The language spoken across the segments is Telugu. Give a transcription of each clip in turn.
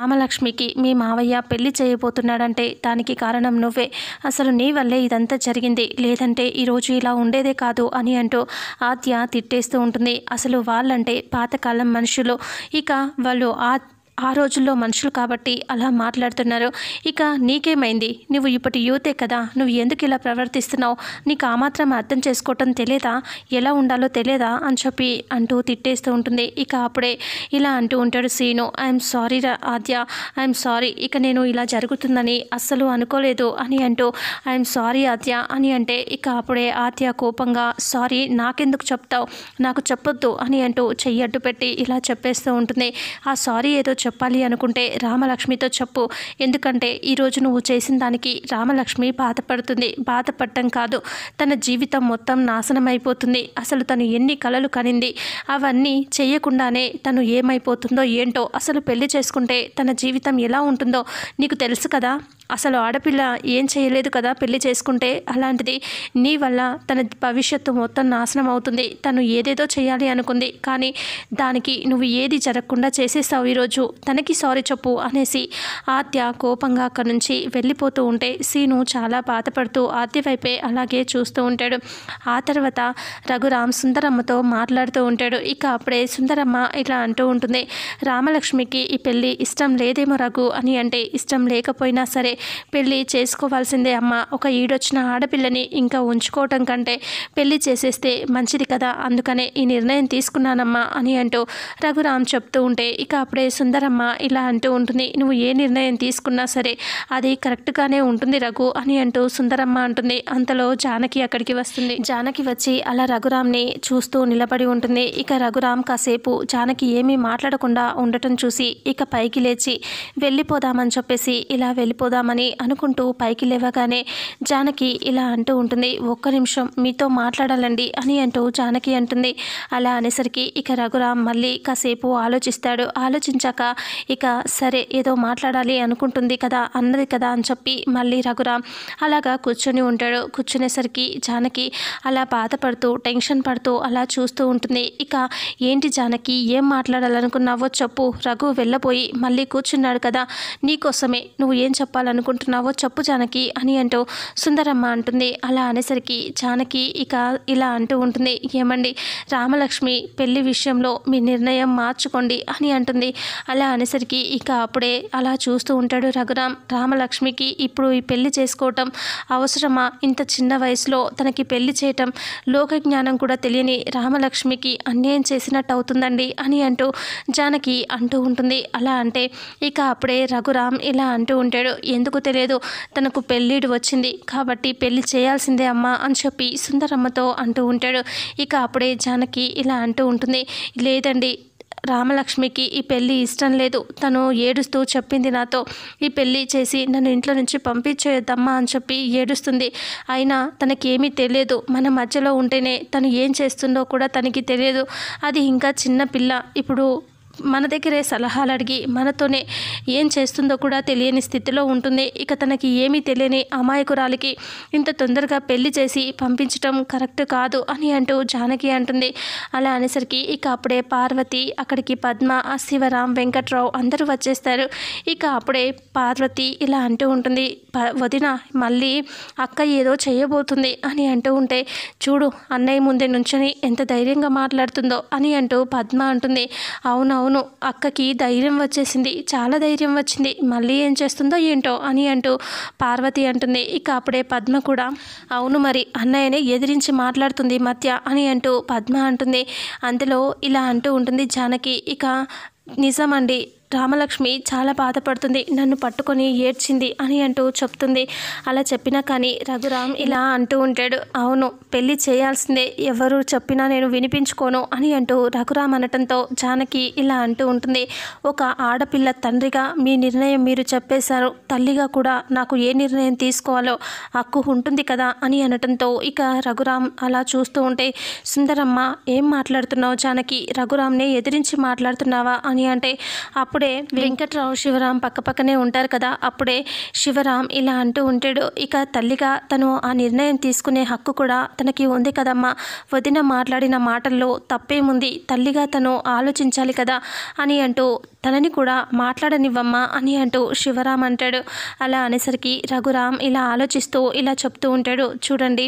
రామలక్ష్మికి మీ మావయ్య పెళ్లి చేయబోతున్నాడంటే దానికి కారణం నువ్వే అసలు నీ వల్లే ఇదంతా జరిగింది లేదంటే ఈరోజు ఇలా ఉండేదే కాదు అని అంటూ ఆత్య తిట్టేస్తూ ఉంటుంది అసలు వాళ్ళంటే పాతకాలం మనుషులు ఇక వాళ్ళు ఆ ఆ రోజుల్లో మనుషులు కాబట్టి అలా మాట్లాడుతున్నారు ఇక నీకేమైంది నువ్వు ఇప్పటి యూతే కదా నువ్వు ఎందుకు ఇలా ప్రవర్తిస్తున్నావు నీకు ఆ మాత్రం అర్థం చేసుకోవటం తెలియదా ఎలా ఉండాలో తెలియదా అని చెప్పి అంటూ తిట్టేస్తూ ఉంటుంది ఇక అప్పుడే ఇలా అంటూ ఉంటాడు scene I'm sorry Aadya I'm sorry ఇక నేను ఇలా జరుగుతుందని అస్సలు అనుకోలేదు అని అంటూ ఐఎమ్ సారీ ఆద్య అని అంటే ఇక అప్పుడే ఆద్య కోపంగా సారీ నాకెందుకు చెప్తావు నాకు చెప్పొద్దు అని అంటూ చెయ్యడ్డు పెట్టి ఇలా చెప్పేస్తూ ఉంటుంది ఆ సారీ ఏదో చెప్పాలి అనుకుంటే రామలక్ష్మితో చెప్పు ఎందుకంటే ఈరోజు నువ్వు చేసిన దానికి రామలక్ష్మి బాధపడుతుంది బాధపడటం కాదు తన జీవితం మొత్తం నాశనం అయిపోతుంది అసలు తను ఎన్ని కలలు కనింది అవన్నీ చేయకుండానే తను ఏమైపోతుందో ఏంటో అసలు పెళ్లి చేసుకుంటే తన జీవితం ఎలా ఉంటుందో నీకు తెలుసు కదా అసలు ఆడపిల్ల ఏం చేయలేదు కదా పెళ్లి చేసుకుంటే అలాంటిది నీ వల్ల తన భవిష్యత్తు మొత్తం నాశనం అవుతుంది తను ఏదేదో చేయాలి అనుకుంది కానీ దానికి నువ్వు ఏది జరగకుండా చేసేస్తావు ఈరోజు తనకి సారీ చెప్పు అనేసి ఆత్య కోపంగా అక్కడి నుంచి వెళ్ళిపోతూ ఉంటే సీను చాలా బాధపడుతూ ఆద్య వైపే అలాగే చూస్తూ ఉంటాడు ఆ తర్వాత రఘురామ్ సుందరమ్మతో మాట్లాడుతూ ఉంటాడు ఇక అప్పుడే సుందరమ్మ ఇలా అంటూ ఉంటుంది రామలక్ష్మికి ఈ పెళ్ళి ఇష్టం లేదేమో రఘు అని అంటే ఇష్టం లేకపోయినా సరే పెళ్ళి చేసుకోవాల్సిందే అమ్మ ఒక ఈడొచ్చిన ఆడపిల్లని ఇంకా ఉంచుకోవటం కంటే పెళ్ళి చేసేస్తే మంచిది కదా అందుకనే ఈ నిర్ణయం తీసుకున్నానమ్మా అని అంటూ రఘురామ్ చెప్తూ ఉంటే ఇక అప్పుడే సుందరమ్మ ఇలా అంటూ ఉంటుంది నువ్వు ఏ నిర్ణయం తీసుకున్నా సరే అది కరెక్ట్గానే ఉంటుంది రఘు అని అంటూ సుందరమ్మ అంటుంది అంతలో జానకి అక్కడికి వస్తుంది జానకి వచ్చి అలా రఘురామ్ని చూస్తూ నిలబడి ఉంటుంది ఇక రఘురామ్ కాసేపు జానకి ఏమీ మాట్లాడకుండా ఉండటం చూసి ఇక పైకి లేచి వెళ్ళిపోదామని చెప్పేసి ఇలా వెళ్ళిపోదాం వెళ్దామని అనుకుంటూ పైకి లేవగానే జానకి ఇలా అంటూ ఉంటుంది ఒక్క నిమిషం మీతో మాట్లాడాలండి అని అంటూ జానకి అంటుంది అలా అనేసరికి ఇక రఘురామ్ మళ్ళీ కాసేపు ఆలోచిస్తాడు ఆలోచించాక ఇక సరే ఏదో మాట్లాడాలి అనుకుంటుంది కదా అన్నది కదా అని చెప్పి మళ్ళీ రఘురామ్ అలాగా కూర్చొని ఉంటాడు కూర్చునేసరికి జానకి అలా బాధపడుతూ టెన్షన్ పడుతూ అలా చూస్తూ ఉంటుంది ఇక ఏంటి జానకి ఏం మాట్లాడాలనుకున్నావో చెప్పు రఘు వెళ్ళపోయి మళ్ళీ కూర్చున్నాడు కదా నీకోసమే నువ్వు ఏం చెప్పాలను అనుకుంటున్నావో చెప్పు జానకి అని అంటూ సుందరమ్మ అంటుంది అలా అనేసరికి జానకి ఇక ఇలా అంటూ ఉంటుంది ఏమండి రామలక్ష్మి పెళ్లి విషయంలో మీ నిర్ణయం మార్చుకోండి అని అంటుంది అలా అనేసరికి ఇక అప్పుడే అలా చూస్తూ ఉంటాడు రఘురామ్ రామలక్ష్మికి ఇప్పుడు ఈ పెళ్లి చేసుకోవటం అవసరమా ఇంత చిన్న వయసులో తనకి పెళ్లి చేయటం లోక జ్ఞానం కూడా తెలియని రామలక్ష్మికి అన్యాయం చేసినట్టు అవుతుందండి అని అంటూ జానకి అంటూ ఉంటుంది అలా అంటే ఇక అప్పుడే రఘురామ్ ఇలా అంటూ ఉంటాడు ఎందుకు ఎందుకు తెలియదు తనకు పెళ్ళిడు వచ్చింది కాబట్టి పెళ్లి చేయాల్సిందే అమ్మ అని చెప్పి సుందరమ్మతో అంటూ ఉంటాడు ఇక అప్పుడే జానకి ఇలా అంటూ ఉంటుంది లేదండి రామలక్ష్మికి ఈ పెళ్ళి ఇష్టం లేదు తను ఏడుస్తూ చెప్పింది నాతో ఈ పెళ్ళి చేసి నన్ను ఇంట్లో నుంచి పంపించేద్దమ్మా అని చెప్పి ఏడుస్తుంది అయినా తనకేమీ తెలియదు మన మధ్యలో ఉంటేనే తను ఏం చేస్తుందో కూడా తనకి తెలియదు అది ఇంకా చిన్న పిల్ల ఇప్పుడు మన దగ్గరే సలహాలు అడిగి మనతోనే ఏం చేస్తుందో కూడా తెలియని స్థితిలో ఉంటుంది ఇక తనకి ఏమీ తెలియని అమాయకురాలికి ఇంత తొందరగా పెళ్లి చేసి పంపించటం కరెక్ట్ కాదు అని అంటూ జానకి అంటుంది అలా అనేసరికి ఇక అప్పుడే పార్వతి అక్కడికి పద్మ శివరాం వెంకట్రావు అందరూ వచ్చేస్తారు ఇక అప్పుడే పార్వతి ఇలా అంటూ ఉంటుంది వదిన మళ్ళీ అక్క ఏదో చేయబోతుంది అని అంటూ ఉంటే చూడు అన్నయ్య ముందే నుంచని ఎంత ధైర్యంగా మాట్లాడుతుందో అని అంటూ పద్మ అంటుంది అవునవును అవును అక్కకి ధైర్యం వచ్చేసింది చాలా ధైర్యం వచ్చింది మళ్ళీ ఏం చేస్తుందో ఏంటో అని అంటూ పార్వతి అంటుంది ఇక అప్పుడే పద్మ కూడా అవును మరి అన్నయ్యనే ఎదిరించి మాట్లాడుతుంది మధ్య అని అంటూ పద్మ అంటుంది అందులో ఇలా అంటూ ఉంటుంది జానకి ఇక నిజమండి రామలక్ష్మి చాలా బాధపడుతుంది నన్ను పట్టుకొని ఏడ్చింది అని అంటూ చెప్తుంది అలా చెప్పినా కానీ రఘురామ్ ఇలా అంటూ ఉంటాడు అవును పెళ్ళి చేయాల్సిందే ఎవరు చెప్పినా నేను వినిపించుకోను అని అంటూ రఘురామ్ అనటంతో జానకి ఇలా అంటూ ఉంటుంది ఒక ఆడపిల్ల తండ్రిగా మీ నిర్ణయం మీరు చెప్పేశారు తల్లిగా కూడా నాకు ఏ నిర్ణయం తీసుకోవాలో హక్కు ఉంటుంది కదా అని అనటంతో ఇక రఘురామ్ అలా చూస్తూ ఉంటే సుందరమ్మ ఏం మాట్లాడుతున్నావు జానకి రఘురామ్ని ఎదిరించి మాట్లాడుతున్నావా అని అంటే అప్పుడు అప్పుడే వెంకట్రావు శివరాం పక్కపక్కనే ఉంటారు కదా అప్పుడే శివరాం ఇలా అంటూ ఉంటాడు ఇక తల్లిగా తను ఆ నిర్ణయం తీసుకునే హక్కు కూడా తనకి ఉంది కదమ్మా వదిన మాట్లాడిన మాటల్లో తప్పేముంది తల్లిగా తను ఆలోచించాలి కదా అని అంటూ తనని కూడా మాట్లాడనివ్వమ్మా అని అంటూ శివరాం అంటాడు అలా అనేసరికి రఘురాం ఇలా ఆలోచిస్తూ ఇలా చెప్తూ ఉంటాడు చూడండి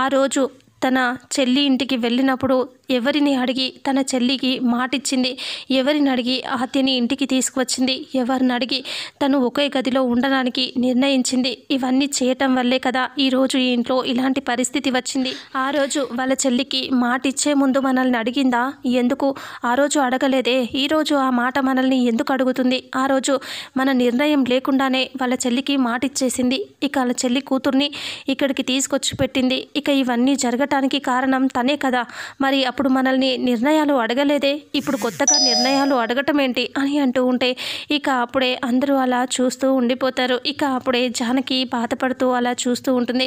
ఆ రోజు తన చెల్లి ఇంటికి వెళ్ళినప్పుడు ఎవరిని అడిగి తన చెల్లికి మాటిచ్చింది ఎవరిని అడిగి ఆత్యని ఇంటికి తీసుకువచ్చింది ఎవరిని అడిగి తను ఒకే గదిలో ఉండడానికి నిర్ణయించింది ఇవన్నీ చేయటం వల్లే కదా ఈరోజు ఈ ఇంట్లో ఇలాంటి పరిస్థితి వచ్చింది ఆ రోజు వాళ్ళ చెల్లికి మాట ఇచ్చే ముందు మనల్ని అడిగిందా ఎందుకు ఆ రోజు అడగలేదే ఈరోజు ఆ మాట మనల్ని ఎందుకు అడుగుతుంది ఆ రోజు మన నిర్ణయం లేకుండానే వాళ్ళ చెల్లికి మాట ఇచ్చేసింది ఇక వాళ్ళ చెల్లి కూతుర్ని ఇక్కడికి తీసుకొచ్చి పెట్టింది ఇక ఇవన్నీ జరగటానికి కారణం తనే కదా మరి అప్పుడు అప్పుడు మనల్ని నిర్ణయాలు అడగలేదే ఇప్పుడు కొత్తగా నిర్ణయాలు అడగటం ఏంటి అని అంటూ ఉంటే ఇక అప్పుడే అందరూ అలా చూస్తూ ఉండిపోతారు ఇక అప్పుడే జానకి బాధపడుతూ అలా చూస్తూ ఉంటుంది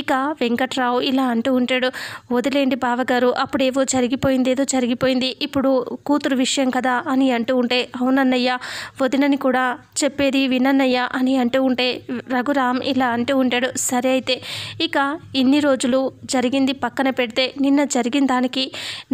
ఇక వెంకట్రావు ఇలా అంటూ ఉంటాడు వదిలేండి బావగారు అప్పుడేవో జరిగిపోయింది ఏదో జరిగిపోయింది ఇప్పుడు కూతురు విషయం కదా అని అంటూ ఉంటే అవునన్నయ్య వదినని కూడా చెప్పేది వినన్నయ్య అని అంటూ ఉంటే రఘురామ్ ఇలా అంటూ ఉంటాడు సరే అయితే ఇక ఇన్ని రోజులు జరిగింది పక్కన పెడితే నిన్న జరిగిన దానికి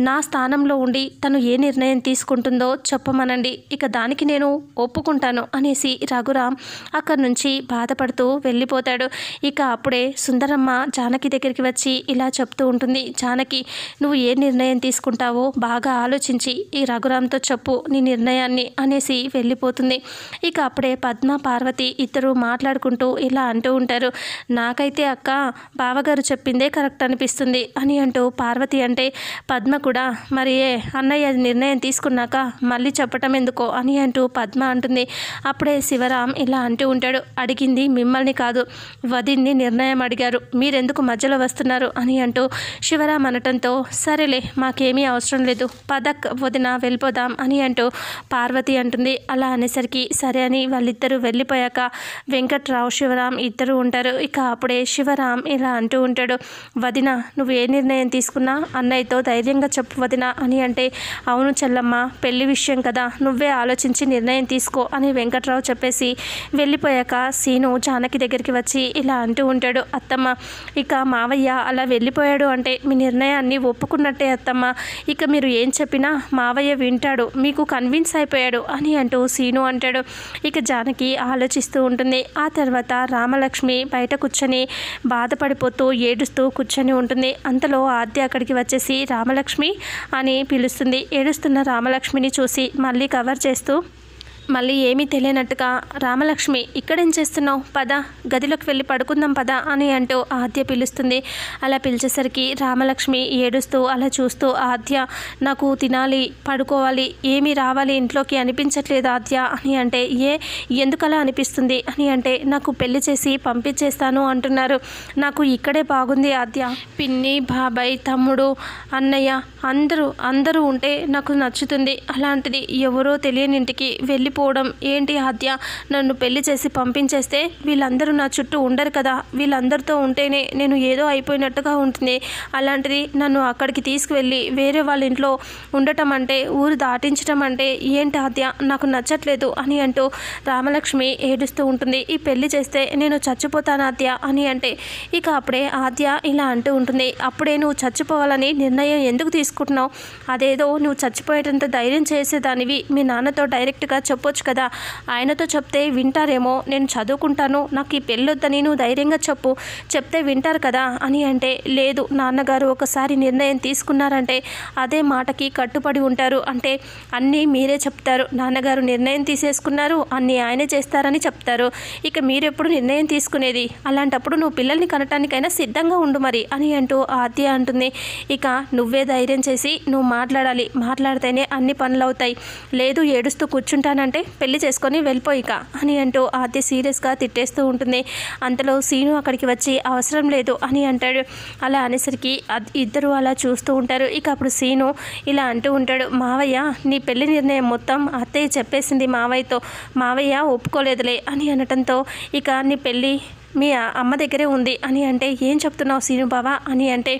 నా స్థానంలో ఉండి తను ఏ నిర్ణయం తీసుకుంటుందో చెప్పమనండి ఇక దానికి నేను ఒప్పుకుంటాను అనేసి రఘురామ్ అక్కడి నుంచి బాధపడుతూ వెళ్ళిపోతాడు ఇక అప్పుడే సుందరమ్మ జానకి దగ్గరికి వచ్చి ఇలా చెప్తూ ఉంటుంది జానకి నువ్వు ఏ నిర్ణయం తీసుకుంటావో బాగా ఆలోచించి ఈ రఘురామ్తో చెప్పు నీ నిర్ణయాన్ని అనేసి వెళ్ళిపోతుంది ఇక అప్పుడే పద్మ పార్వతి ఇద్దరు మాట్లాడుకుంటూ ఇలా అంటూ ఉంటారు నాకైతే అక్క బావగారు చెప్పిందే కరెక్ట్ అనిపిస్తుంది అని అంటూ పార్వతి అంటే పద్మ పద్మ కూడా మరి అన్నయ్య నిర్ణయం తీసుకున్నాక మళ్ళీ చెప్పటం ఎందుకో అని అంటూ పద్మ అంటుంది అప్పుడే శివరాం ఇలా అంటూ ఉంటాడు అడిగింది మిమ్మల్ని కాదు వదిన్ని నిర్ణయం అడిగారు మీరెందుకు మధ్యలో వస్తున్నారు అని అంటూ శివరాం అనటంతో సరేలే మాకేమీ అవసరం లేదు పదక్ వదిన వెళ్ళిపోదాం అని అంటూ పార్వతి అంటుంది అలా అనేసరికి సరే అని వాళ్ళిద్దరూ వెళ్ళిపోయాక వెంకట్రావు శివరాం ఇద్దరు ఉంటారు ఇక అప్పుడే శివరాం ఇలా అంటూ ఉంటాడు వదిన నువ్వు ఏ నిర్ణయం తీసుకున్నా అన్నయ్యతో ధైర్యం ధైర్యంగా చెప్పు వదిన అని అంటే అవును చెల్లమ్మ పెళ్లి విషయం కదా నువ్వే ఆలోచించి నిర్ణయం తీసుకో అని వెంకట్రావు చెప్పేసి వెళ్ళిపోయాక సీను జానకి దగ్గరికి వచ్చి ఇలా అంటూ ఉంటాడు అత్తమ్మ ఇక మావయ్య అలా వెళ్ళిపోయాడు అంటే మీ నిర్ణయాన్ని ఒప్పుకున్నట్టే అత్తమ్మ ఇక మీరు ఏం చెప్పినా మావయ్య వింటాడు మీకు కన్విన్స్ అయిపోయాడు అని అంటూ సీను అంటాడు ఇక జానకి ఆలోచిస్తూ ఉంటుంది ఆ తర్వాత రామలక్ష్మి బయట కూర్చొని బాధపడిపోతూ ఏడుస్తూ కూర్చొని ఉంటుంది అంతలో ఆద్య అక్కడికి వచ్చేసి రామ రామలక్ష్మి అని పిలుస్తుంది ఏడుస్తున్న రామలక్ష్మిని చూసి మళ్ళీ కవర్ చేస్తూ మళ్ళీ ఏమీ తెలియనట్టుగా రామలక్ష్మి ఇక్కడేం చేస్తున్నావు పద గదిలోకి వెళ్ళి పడుకుందాం పద అని అంటూ ఆద్య పిలుస్తుంది అలా పిలిచేసరికి రామలక్ష్మి ఏడుస్తూ అలా చూస్తూ ఆద్య నాకు తినాలి పడుకోవాలి ఏమీ రావాలి ఇంట్లోకి అనిపించట్లేదు ఆద్య అని అంటే ఏ ఎందుకలా అనిపిస్తుంది అని అంటే నాకు పెళ్లి చేసి పంపించేస్తాను అంటున్నారు నాకు ఇక్కడే బాగుంది ఆద్య పిన్ని బాబాయ్ తమ్ముడు అన్నయ్య అందరూ అందరూ ఉంటే నాకు నచ్చుతుంది అలాంటిది ఎవరో తెలియని ఇంటికి వెళ్ళి వెళ్ళిపోవడం ఏంటి హత్య నన్ను పెళ్లి చేసి పంపించేస్తే వీళ్ళందరూ నా చుట్టూ ఉండరు కదా వీళ్ళందరితో ఉంటేనే నేను ఏదో అయిపోయినట్టుగా ఉంటుంది అలాంటిది నన్ను అక్కడికి తీసుకువెళ్ళి వేరే వాళ్ళ ఇంట్లో ఉండటం అంటే ఊరు దాటించడం అంటే ఏంటి హత్య నాకు నచ్చట్లేదు అని అంటూ రామలక్ష్మి ఏడుస్తూ ఉంటుంది ఈ పెళ్లి చేస్తే నేను చచ్చిపోతాను ఆద్య అని అంటే ఇక అప్పుడే ఆద్య ఇలా అంటూ ఉంటుంది అప్పుడే నువ్వు చచ్చిపోవాలని నిర్ణయం ఎందుకు తీసుకుంటున్నావు అదేదో నువ్వు చచ్చిపోయేటంత ధైర్యం చేసేదానివి మీ నాన్నతో డైరెక్ట్గా చెప్పు చెప్పొచ్చు కదా ఆయనతో చెప్తే వింటారేమో నేను చదువుకుంటాను నాకు ఈ పెళ్ళొద్దని నువ్వు ధైర్యంగా చెప్పు చెప్తే వింటారు కదా అని అంటే లేదు నాన్నగారు ఒకసారి నిర్ణయం తీసుకున్నారంటే అదే మాటకి కట్టుబడి ఉంటారు అంటే అన్నీ మీరే చెప్తారు నాన్నగారు నిర్ణయం తీసేసుకున్నారు అన్నీ ఆయనే చేస్తారని చెప్తారు ఇక మీరెప్పుడు నిర్ణయం తీసుకునేది అలాంటప్పుడు నువ్వు పిల్లల్ని కనటానికైనా సిద్ధంగా ఉండు మరి అని అంటూ ఆద్య అంటుంది ఇక నువ్వే ధైర్యం చేసి నువ్వు మాట్లాడాలి మాట్లాడితేనే అన్ని పనులు అవుతాయి లేదు ఏడుస్తూ కూర్చుంటానంటే అంటే పెళ్లి చేసుకొని వెళ్ళిపోయిక అని అంటూ ఆద్య సీరియస్గా తిట్టేస్తూ ఉంటుంది అంతలో సీను అక్కడికి వచ్చి అవసరం లేదు అని అంటాడు అలా అనేసరికి ఇద్దరు అలా చూస్తూ ఉంటారు ఇక అప్పుడు సీను ఇలా అంటూ ఉంటాడు మావయ్య నీ పెళ్లి నిర్ణయం మొత్తం అత్తయ్య చెప్పేసింది మావయ్యతో మావయ్య ఒప్పుకోలేదులే అని అనటంతో ఇక నీ పెళ్ళి మీ అమ్మ దగ్గరే ఉంది అని అంటే ఏం చెప్తున్నావు సీను బావా అని అంటే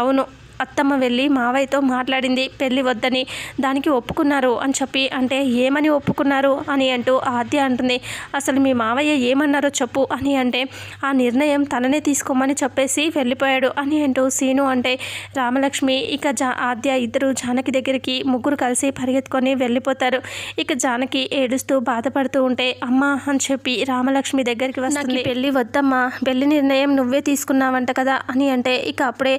అవును అత్తమ్మ వెళ్ళి మావయ్యతో మాట్లాడింది పెళ్ళి వద్దని దానికి ఒప్పుకున్నారు అని చెప్పి అంటే ఏమని ఒప్పుకున్నారు అని అంటూ ఆద్య అంటుంది అసలు మీ మావయ్య ఏమన్నారో చెప్పు అని అంటే ఆ నిర్ణయం తననే తీసుకోమని చెప్పేసి వెళ్ళిపోయాడు అని అంటూ సీను అంటే రామలక్ష్మి ఇక జా ఆద్య ఇద్దరు జానకి దగ్గరికి ముగ్గురు కలిసి పరిగెత్తుకొని వెళ్ళిపోతారు ఇక జానకి ఏడుస్తూ బాధపడుతూ ఉంటే అమ్మ అని చెప్పి రామలక్ష్మి దగ్గరికి వస్తుంది పెళ్ళి వద్దమ్మా పెళ్లి నిర్ణయం నువ్వే తీసుకున్నావంట కదా అని అంటే ఇక అప్పుడే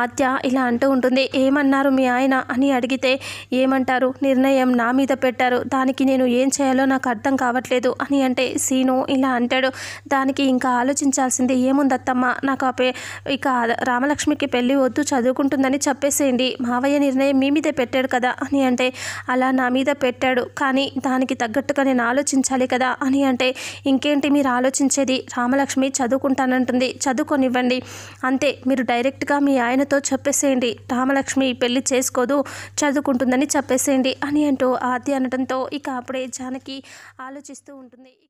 ఆద్య ఇలా అంటూ ఉంటుంది ఏమన్నారు మీ ఆయన అని అడిగితే ఏమంటారు నిర్ణయం నా మీద పెట్టారు దానికి నేను ఏం చేయాలో నాకు అర్థం కావట్లేదు అని అంటే సీను ఇలా అంటాడు దానికి ఇంకా ఆలోచించాల్సింది ఏముందత్తమ్మ నాకు ఆ పే ఇక రామలక్ష్మికి పెళ్ళి వద్దు చదువుకుంటుందని చెప్పేసేయండి మావయ్య నిర్ణయం మీ మీదే పెట్టాడు కదా అని అంటే అలా నా మీద పెట్టాడు కానీ దానికి తగ్గట్టుగా నేను ఆలోచించాలి కదా అని అంటే ఇంకేంటి మీరు ఆలోచించేది రామలక్ష్మి చదువుకుంటానంటుంది చదువుకొనివ్వండి అంతే మీరు డైరెక్ట్గా మీ ఆయనతో చెప్పేసేయండి చెప్పేసింది రామలక్ష్మి పెళ్లి చేసుకోదు చదువుకుంటుందని చెప్పేసేయండి అని అంటూ ఆర్తి అనడంతో ఇక అప్పుడే జానకి ఆలోచిస్తూ ఉంటుంది